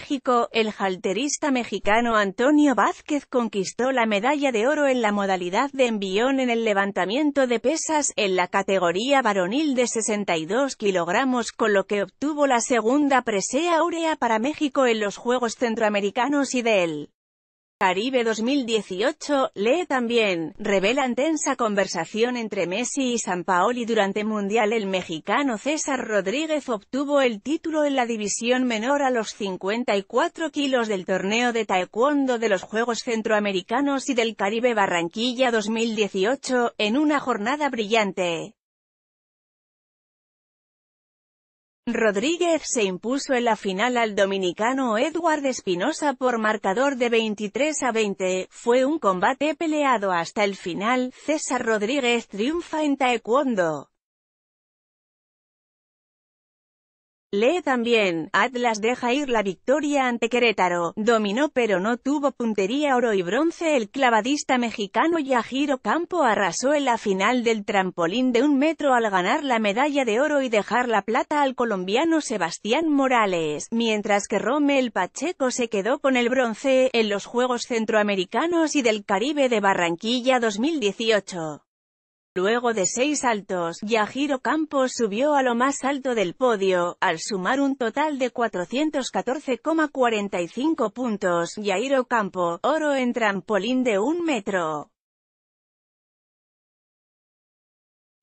México, el halterista mexicano Antonio Vázquez conquistó la medalla de oro en la modalidad de envión en el levantamiento de pesas, en la categoría varonil de 62 kilogramos, con lo que obtuvo la segunda presea aurea para México en los Juegos Centroamericanos y de él. Caribe 2018, lee también, Revela tensa conversación entre Messi y Paoli durante Mundial el mexicano César Rodríguez obtuvo el título en la división menor a los 54 kilos del torneo de taekwondo de los Juegos Centroamericanos y del Caribe Barranquilla 2018, en una jornada brillante. Rodríguez se impuso en la final al dominicano Edward Espinosa por marcador de 23 a 20, fue un combate peleado hasta el final, César Rodríguez triunfa en Taekwondo. Lee también, Atlas deja ir la victoria ante Querétaro, dominó pero no tuvo puntería oro y bronce el clavadista mexicano Yajiro Campo arrasó en la final del trampolín de un metro al ganar la medalla de oro y dejar la plata al colombiano Sebastián Morales, mientras que Romel Pacheco se quedó con el bronce, en los Juegos Centroamericanos y del Caribe de Barranquilla 2018. Luego de seis saltos, Yajiro Campo subió a lo más alto del podio, al sumar un total de 414,45 puntos. Yairo Campo, oro en trampolín de un metro.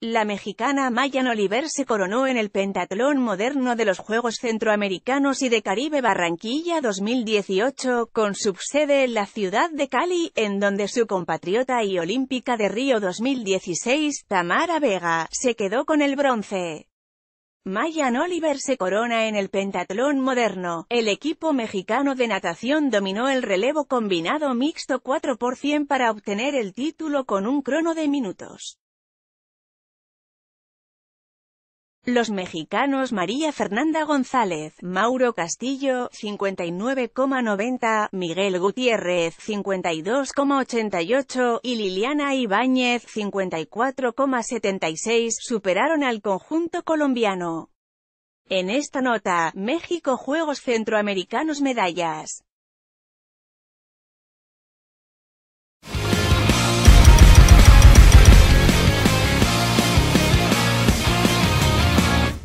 La mexicana Mayan Oliver se coronó en el pentatlón moderno de los Juegos Centroamericanos y de Caribe Barranquilla 2018, con subsede en la ciudad de Cali, en donde su compatriota y olímpica de Río 2016, Tamara Vega, se quedó con el bronce. Mayan Oliver se corona en el pentatlón moderno. El equipo mexicano de natación dominó el relevo combinado mixto 4 por 100 para obtener el título con un crono de minutos. Los mexicanos María Fernanda González, Mauro Castillo, 59,90, Miguel Gutiérrez, 52,88 y Liliana Ibáñez, 54,76, superaron al conjunto colombiano. En esta nota, México Juegos Centroamericanos Medallas.